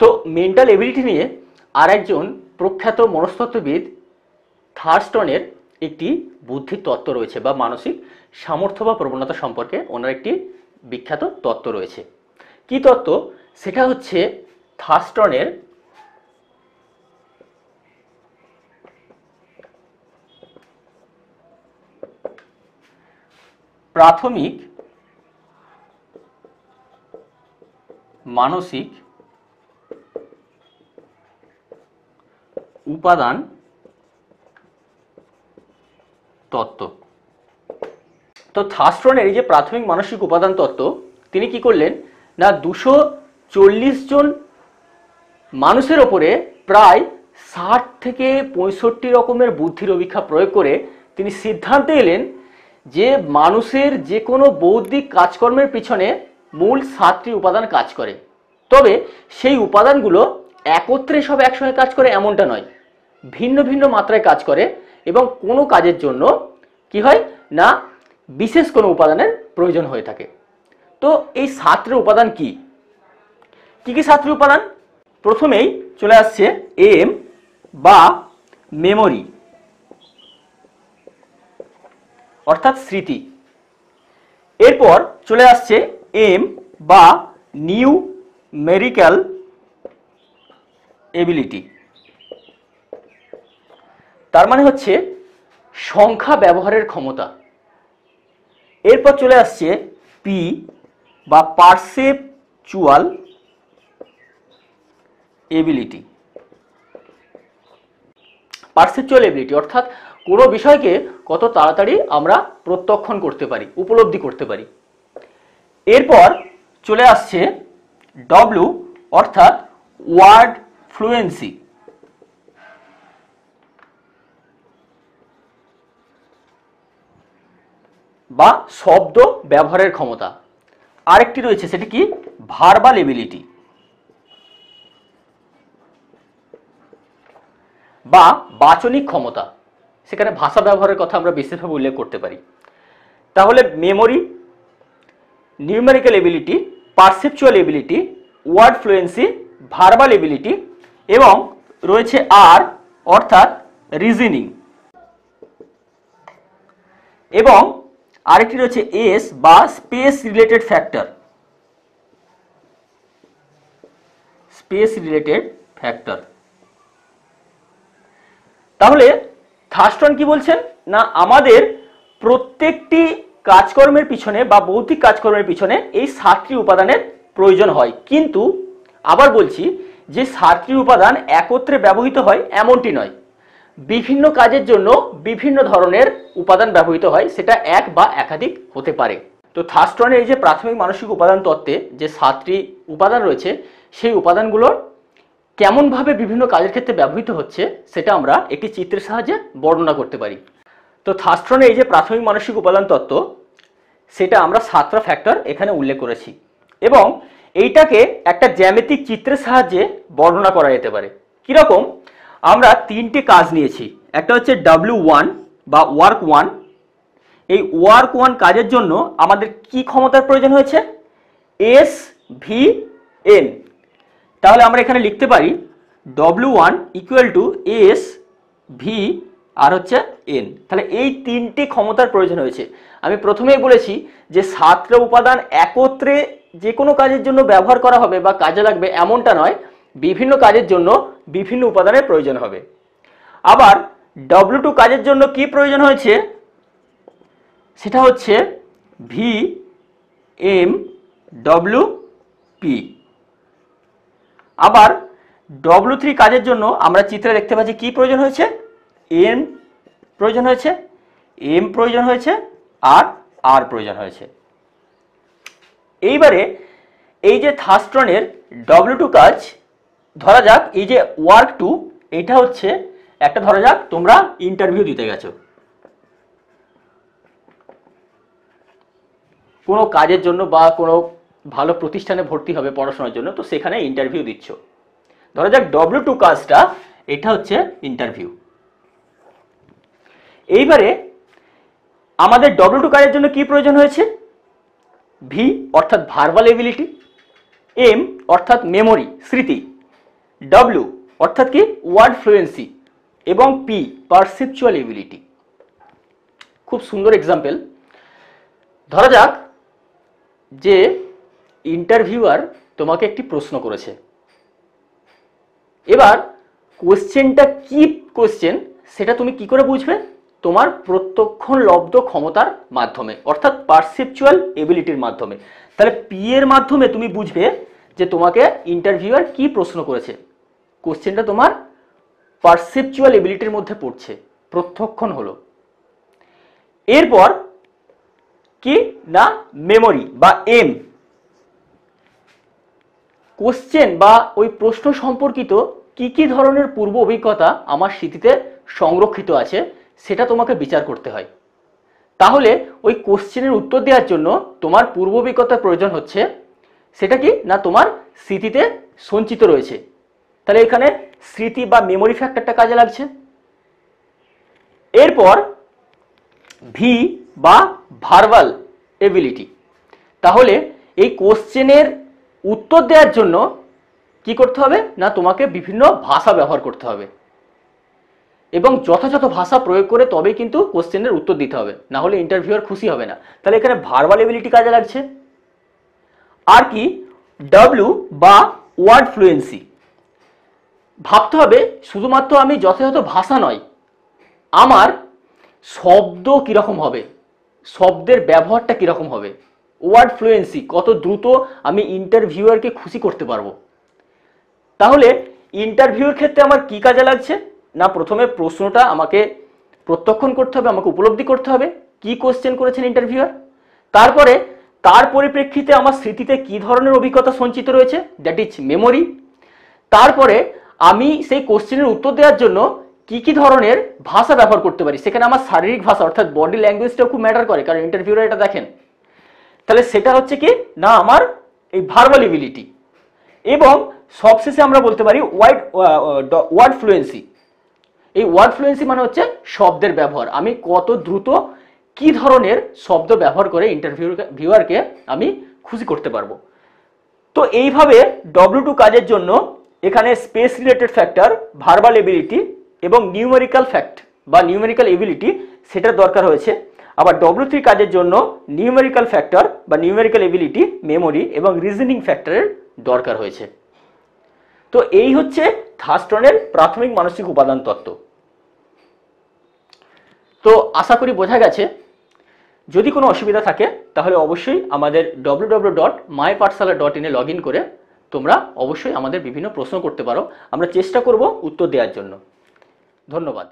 তো mental ability নিয়ে আর একজন প্রখ্যাত মনস্তত্ত্ববিদ থার্স্টনের একটি বুদ্ধি তত্ত্ব রয়েছে বা মানসিক সামর্থ্য বা প্রবণতা সম্পর্কে ওনার একটি বিখ্যাত তত্ত্ব রয়েছে কি তত্ত্ব সেটা হচ্ছে থার্স্টনের প্রাথমিক মানসিক উপাদান তত্ত্ব তো থাস্ট্রনের এই যে প্রাথমিক মানসিক উপাদান তত্ত্ব তিনি কি করলেন না দুশো চল্লিশ জন মানুষের ওপরে প্রায় ষাট থেকে পঁয়ষট্টি রকমের বুদ্ধির অভীক্ষা প্রয়োগ করে তিনি সিদ্ধান্তে এলেন যে মানুষের যে কোনো বৌদ্ধিক কাজকর্মের পিছনে মূল সাতটি উপাদান কাজ করে তবে সেই উপাদানগুলো একত্রে সব একসঙ্গে কাজ করে এমনটা নয় ভিন্ন ভিন্ন মাত্রায় কাজ করে এবং কোনো কাজের জন্য কি হয় না বিশেষ কোনো উপাদানের প্রয়োজন হয়ে থাকে তো এই ছাত্র উপাদান কি কি কি ছাত্র উপাদান প্রথমেই চলে আসছে এম বা মেমোরি অর্থাৎ স্মৃতি এরপর চলে আসছে এম বা নিউ মেরিক্যাল এবিলিটি তার মানে হচ্ছে সংখ্যা ব্যবহারের ক্ষমতা এরপর চলে আসছে পি বা পার্সেপচুয়াল এবিলিটি পারসেপচুয়াল এবিলিটি অর্থাৎ কোনো বিষয়কে কত তাড়াতাড়ি আমরা প্রত্যক্ষণ করতে পারি উপলব্ধি করতে পারি এরপর চলে আসছে ডব্লু অর্থাৎ ওয়ার্ড ফ্লুয়েন্সি বা শব্দ ব্যবহারের ক্ষমতা আরেকটি রয়েছে সেটি কি ভার্বাল এবিলিটি বা বাচনিক ক্ষমতা সেখানে ভাষা ব্যবহারের কথা আমরা বিশেষভাবে উল্লেখ করতে পারি তাহলে memory numerical ability perceptual ability word fluency verbal ability এবং রয়েছে আর অর্থাৎ রিজনিং এবং আরেকটি রয়েছে এস বা space related factor space related factor তাহলে থার্স্টন কি বলছেন না আমাদের প্রত্যেকটি কাজকর্মের পিছনে বা ভৌতিক কাজকর্মের পিছনে এই সাতটি উপাদানের প্রয়োজন হয় কিন্তু আবার বলছি যে সাতটি উপাদান একত্রে ব্যবহৃত হয় এমনটি নয় বিভিন্ন কাজের জন্য বিভিন্ন ধরনের উপাদান ব্যবহৃত হয় সেটা এক বা একাধিক হতে পারে তো থার্স্টনের এই যে প্রাথমিক মানসিক উপাদান তত্ত্বে যে সাতটি উপাদান রয়েছে সেই উপাদানগুলোর কেমনভাবে বিভিন্ন কাজের ক্ষেত্রে ব্যবহৃত হচ্ছে সেটা আমরা একটি চিত্রের সাহায্যে বর্ণনা করতে পারি তো থার্স্টনের এই যে প্রাথমিক মানসিক উপাদান তত্ত্ব সেটা আমরা সাতটা ফ্যাক্টর এখানে উল্লেখ করেছি এবং এইটাকে একটা জ্যামিতিক চিত্রের সাহায্যে বর্ণনা করা যেতে পারে কীরকম আমরা তিনটে কাজ নিয়েছি একটা হচ্ছে ডাব্লিউ ওয়ান বা ওয়ার্ক ওয়ান এই ওয়ার্ক ওয়ান কাজের জন্য আমাদের কি ক্ষমতার প্রয়োজন হয়েছে এস ভি এন তাহলে আমরা এখানে লিখতে পারি W one equal to S V আর হচ্ছে এন তাহলে এই তিনটি ক্ষমতার প্রয়োজন হয়েছে আমি প্রথমেই বলেছি যে সাতটা উপাদান একত্রে যে কোনো কাজের জন্য ব্যবহার করা হবে বা কাজে লাগবে এমনটা নয় বিভিন্ন কাজের জন্য বিভিন্ন উপাদানের প্রয়োজন হবে আবার ডব্লু টু কাজের জন্য কি প্রয়োজন হয়েছে সেটা হচ্ছে ভি এম ডব্লু পি আবার ডব্লু থ্রি কাজের জন্য আমরা চিত্রে দেখতে পাচ্ছি কি প্রয়োজন হয়েছে এম প্রয়োজন হয়েছে এম প্রয়োজন হয়েছে আর আর প্রয়োজন হয়েছে এইবারে এই যে থার্স্টনের ডব্লিউ টু কাজ ধরা যাক এই যে ওয়ার্ক টু এটা হচ্ছে একটা ধরা যাক তোমরা ইন্টারভিউ দিতে গেছো কোনো কাজের জন্য বা কোনো ভালো প্রতিষ্ঠানে ভর্তি হবে পড়াশোনার জন্য তো সেখানে ইন্টারভিউ দিচ্ছ ধরা যাক ডব্লিউ টু কাজটা এটা হচ্ছে ইন্টারভিউ এইবারে আমাদের ডব্লু টু কারের জন্য কি প্রয়োজন হয়েছে ভি অর্থাৎ ভার্বাল এবিলিটি এম অর্থাৎ মেমোরি স্মৃতি ডব্লু অর্থাৎ কি ওয়ার্ড ফ্লুয়েন্সি এবং পি পারসেপচুয়াল এবিলিটি খুব সুন্দর এক্সাম্পল ধরা যাক যে ইন্টারভিউয়ার তোমাকে একটি প্রশ্ন করেছে এবার কোশ্চেনটা কি কোশ্চেন সেটা তুমি কি করে বুঝবে তোমার প্রত্যক্ষণ লব্ধ ক্ষমতার মাধ্যমে অর্থাৎ পারসেপচুয়াল এবিলিটির মাধ্যমে তাহলে পি এর মাধ্যমে তুমি বুঝবে যে তোমাকে ইন্টারভিউয়ার কি প্রশ্ন করেছে কোশ্চেনটা তোমার পারসেপচুয়াল এবিলিটির মধ্যে পড়ছে প্রত্যক্ষণ হলো এরপর কি না মেমোরি বা এম কোশ্চেন বা ওই প্রশ্ন সম্পর্কিত কি কি ধরনের পূর্ব অভিজ্ঞতা আমার স্মৃতিতে সংরক্ষিত আছে সেটা তোমাকে বিচার করতে হয় তাহলে ওই কোশ্চেনের উত্তর দেওয়ার জন্য তোমার পূর্ব অভিজ্ঞতার প্রয়োজন হচ্ছে সেটা কি না তোমার স্মৃতিতে সঞ্চিত রয়েছে তাহলে এখানে স্মৃতি বা মেমোরি ফ্যাক্টরটা কাজে লাগছে এরপর ভি বা ভার্বাল এবিলিটি তাহলে এই কোশ্চেনের উত্তর দেওয়ার জন্য কি করতে হবে না তোমাকে বিভিন্ন ভাষা ব্যবহার করতে হবে এবং যথাযথ ভাষা প্রয়োগ করে তবে কিন্তু কোশ্চেনের উত্তর দিতে হবে না হলে ইন্টারভিউয়ার খুশি হবে না তাহলে এখানে ভার্বাল এবিলিটি কাজে লাগছে আর কি ডাব্লু বা ওয়ার্ড ফ্লুয়েন্সি ভাবতে হবে শুধুমাত্র আমি যথাযথ ভাষা নয় আমার শব্দ কীরকম হবে শব্দের ব্যবহারটা কীরকম হবে ওয়ার্ড ফ্লুয়েন্সি কত দ্রুত আমি ইন্টারভিউয়ারকে খুশি করতে পারবো তাহলে ইন্টারভিউর ক্ষেত্রে আমার কি কাজে লাগছে না প্রথমে প্রশ্নটা আমাকে প্রত্যক্ষণ করতে হবে আমাকে উপলব্ধি করতে হবে কি কোশ্চেন করেছেন ইন্টারভিউয়ার তারপরে তার পরিপ্রেক্ষিতে আমার স্মৃতিতে কি ধরনের অভিজ্ঞতা সঞ্চিত রয়েছে দ্যাট ইজ মেমোরি তারপরে আমি সেই কোশ্চেনের উত্তর দেওয়ার জন্য কি কি ধরনের ভাষা ব্যবহার করতে পারি সেখানে আমার শারীরিক ভাষা অর্থাৎ বডি ল্যাঙ্গুয়েজটাও খুব ম্যাটার করে কারণ ইন্টারভিউরা এটা দেখেন তাহলে সেটা হচ্ছে কি না আমার এই ভার্বালিবিলিটি এবং সবশেষে আমরা বলতে পারি ওয়াইড ওয়ার্ড ফ্লুয়েন্সি এই ওয়ার্ড ফ্লুয়েন্সি মানে হচ্ছে শব্দের ব্যবহার আমি কত দ্রুত কি ধরনের শব্দ ব্যবহার করে ইন্টারভিউ ভিউয়ারকে আমি খুশি করতে পারবো তো এইভাবে ডব্লিউ টু কাজের জন্য এখানে space related factor verbal ability এবং নিউমেরিক্যাল ফ্যাক্ট বা নিউমেরিক্যাল এবিলিটি সেটার দরকার হয়েছে আবার ডব্লিউ থ্রি কাজের জন্য নিউমেরিক্যাল ফ্যাক্টর বা নিউমেরিক্যাল এবিলিটি মেমোরি এবং রিজনিং ফ্যাক্টরের দরকার হয়েছে তো এই হচ্ছে থাস্টনের প্রাথমিক মানসিক উপাদান তত্ত্ব তো আশা করি বোঝা গেছে যদি কোনো অসুবিধা থাকে তাহলে অবশ্যই আমাদের W W dot Pathshala dot log in করে তোমরা অবশ্যই আমাদের বিভিন্ন প্রশ্ন করতে পারো আমরা চেষ্টা করব উত্তর দেওয়ার জন্য ধন্যবাদ